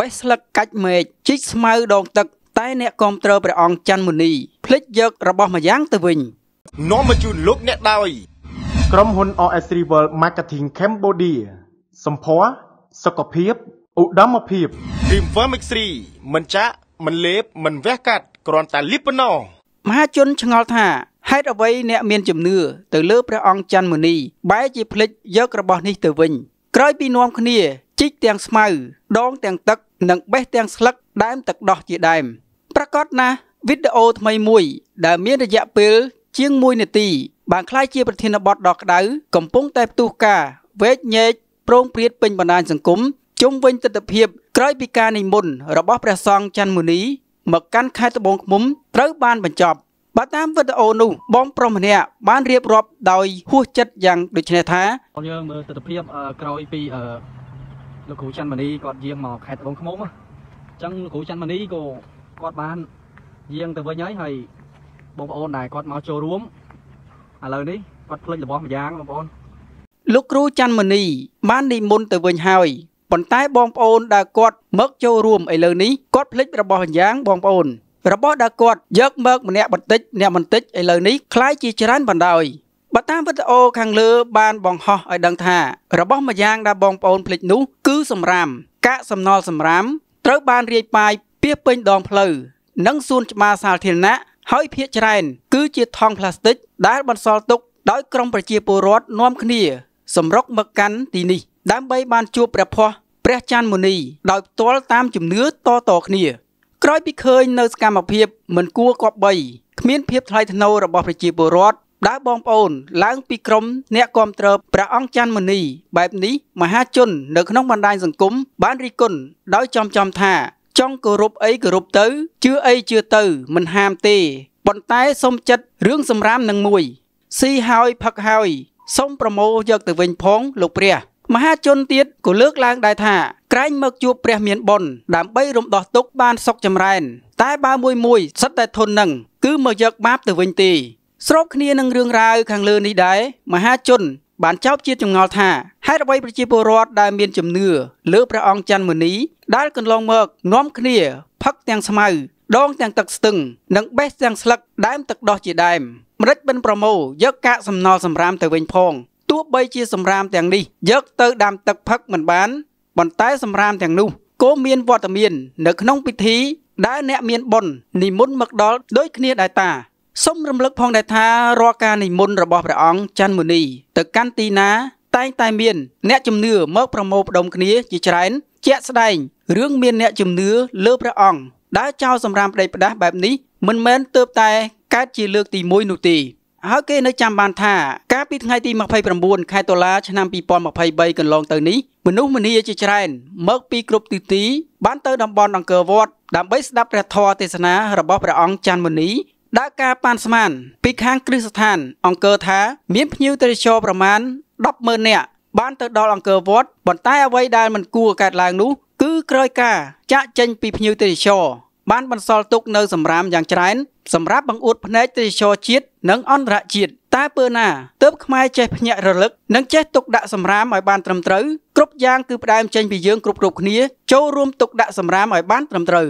បេះស្លឹកកាច់មែកជីកស្មៅដង ទឹកតែអ្នកគាំទ្រព្រះអង្គច័ន្ទមុនីភ្លេចយករបស់មួយយ៉ាងទៅវិញនាំមកជូនលោកអ្នកដោយក្រុមហ៊ុន OS Rival Marketing Cambodia សម្ផស្សសុខភាពឧត្តមភាព Dreamworm X3 មិនចាក់មិនលេបមិនវះកាត់គ្រាន់តែលីបប៉ុណ្ណោះមហាជនឆ្ងល់ថាហេតុអ្វី អ្នកមានជំនឿទៅលើព្រះអង្គច័ន្ទមុនីបែរជាភ្លេចយករបស់នេះទៅវិញ ក្រោយពីនាំគ្នាជីកទាំងស្មៅ ដងទាំងទឹកនិង បេះទាំងស្លឹកដើមទឹកដោះជាដើមប្រកាសណាស់វីដេអូថ្មីមួយដែលមានរយៈពេល ជាង1នាទី បានក្លាយជាប្រធានបទដ៏ក្តៅកំពុងតែផ្ទុះការវែកញែកប្រងព្រាតពេញបណ្ដាញសង្គមជុំវិញទស្សនវិជ្ជាក្រោយពីការនិមន្តរបស់ព្រះសង្ឃច័ន្ទមុនីមកកាន់ខេត្តត្បូងឃ្មុំត្រូវបានបញ្ចប់បើតាមវីដេអូនោះបងប្រុសម្នាក់បានរៀបរាប់ដោយហួសចិត្តយ៉ាងដូចនេះថាយើងមើលទស្សនវិជ្ជាក្រោយពីលោកគ្រូច័ន្ទមនីគាត់យាងមកខេត្តត្បូងឃ្មុំអញ្ចឹងលោកគ្រូច័ន្ទមនីក៏គាត់បានយាងទៅវិញហើយហើយបងប្អូនដែលគាត់មកចូលរួមឥឡូវនេះគាត់ភ្លេចរបស់ម្យ៉ាងបងប្អូនលោកគ្រូច័ន្ទមនី បាននិមន្តទៅវិញហើយប៉ុន្តែបងប្អូនដែលគាត់មកចូលរួមឥឡូវនេះគាត់ភ្លេចរបស់ម្យ៉ាងបងប្អូនរបស់ដែលគាត់យកមកម្នាក់បន្តិចម្នាក់បន្តិចឥឡូវនេះคล้ายជាច្រើនបណ្ដោយបើតាមវីដេអូខាងលើបានបង្ហោះឲ្យដឹងថារបស់មួយយ៉ាងដែលបងប្អូនភ្លេចនោះគឺសម្រាមកាកសំណល់សម្រាមត្រូវបានរាយប៉ាយពាសពេញដងផ្លូវនិងសួនច្បារសាធារណៈហើយភាកច្រើនគឺជាថង់ផ្លាស្ទិកដែលបន្សល់ទុកដោយក្រមប្រជាពលរដ្ឋនាំគ្នាសម្រុកមកកាន់ទីនេះដើម្បីបានជួបព្រះភ័ស្ត្រព្រះច័ន្ទមុនីដោយផ្ទាល់តាមជំនឿតតគ្នាក្រោយពីឃើញនៅសកម្មភាពមិនគួរគប្បីគ្មានភាពថ្លៃថ្នូររបស់ប្រជាពលរដ្ឋដើរបងប្អូនឡើងពីក្រមអ្នកគាំទ្រព្រះអង្គច័ន្ទមុនី បែបនេះមហាជននៅក្នុងបណ្ដាញសង្គមបានរិះគន់ដោយចំចំថាចង់គោរពអីគោរពទៅជឿអីជឿទៅមិនហាមទេប៉ុន្តែសុំចិត្តរឿងសម្រាមនឹងមួយស៊ីហើយផឹកហើយ សុំប្រមូលយកទៅវិញផង លោកព្រះមហាជនទៀតក៏លើកឡើងដែរថាក្រែងមកជួបព្រះមានបុណ្យដើម្បីរំដោះទុកបានសុខចម្រើនតែបើមួយមួយសិតតែធន់នឹងគឺមកយកបាបទៅវិញទេស្របគ្នានឹងរឿងរ៉ាវខាងលើនេះដែរមហាជនបានចោទជាតិចងល់ថាហេតុអ្វីប្រជាពលរដ្ឋដែលមានជំនឿលើព្រះអង្គច័ន្ទមុនីដែលកន្លងមកនាំគ្នាផឹកទាំងស្មៅដងទាំងទឹកស្ទឹងនិងបេះទាំងស្លឹកដើមទឹកដោះជាដើមម្រេចបិនប្រមោយកកាកសំណល់សម្រាមទៅវិញផងទោះបីជាសម្រាមទាំងនេះយកទៅដាំទឹកផឹកមិនបានប៉ុន្តែសម្រាមទាំងនោះក៏មានវត្តមាននៅក្នុងពិធីដែលអ្នកមានបុណ្យនិមន្តមកដល់ដូចគ្នាដែរតាសូមរំលឹកផងដែរថារាល់ការនិមន្តរបស់ព្រះអង្គច័ន្ទមុនីទៅកាន់ទីណា តែងតែមាន អ្នកជំនឿមកប្រមូលផ្ដុំគ្នាជាច្រើនជាក់ស្ដែងរឿងមានអ្នកជំនឿលើព្រះអង្គដែលចោលសម្រាមប្តីផ្ដាស់បែបនេះមិនមែនទៅតែកើតជាលើកទី1នោះទេហើយគេនៅចាំបានថាកាលពីថ្ងៃទី29ខែតុលាឆ្នាំ2023កន្លងទៅនេះមនុស្សម្នាជាច្រើនមកពីគ្រប់ទិសទីបានទៅតំបន់អង្គរវត្តដើម្បីស្ដាប់ព្រះធម៌ទេសនារបស់ព្រះអង្គច័ន្ទមុនីដើរការប៉ាន់ស្មានពីខាងគ្រឹះស្ថាន អង្គរថាមានភ្ញៀវទេសចរប្រមាណ100000នាក់បានទៅដល់អង្គរវត្តប៉ុន្តែអ្វីដែលមិនគួរកើតឡើងនោះគឺក្រោយការចាក់ចេញពីភ្ញៀវទេសចរបានបន្សល់ទុកនៅសម្រាមយ៉ាងច្រើនសម្រាប់បង្អួតភ្នែកទេសចរជាតិនិងអន្តរជាតិតើពើណាទើបខ្មែរចេះភ្ញាក់រលឹកនិងចេះទុកដាក់សម្រាមឲ្យបានត្រឹមត្រូវគ្រប់យ៉ាងគឺផ្ដើមចេញពីយើងគ្រប់គ្រប់គ្នាចូលរួមទុកដាក់សម្រាមឲ្យបានត្រឹមត្រូវ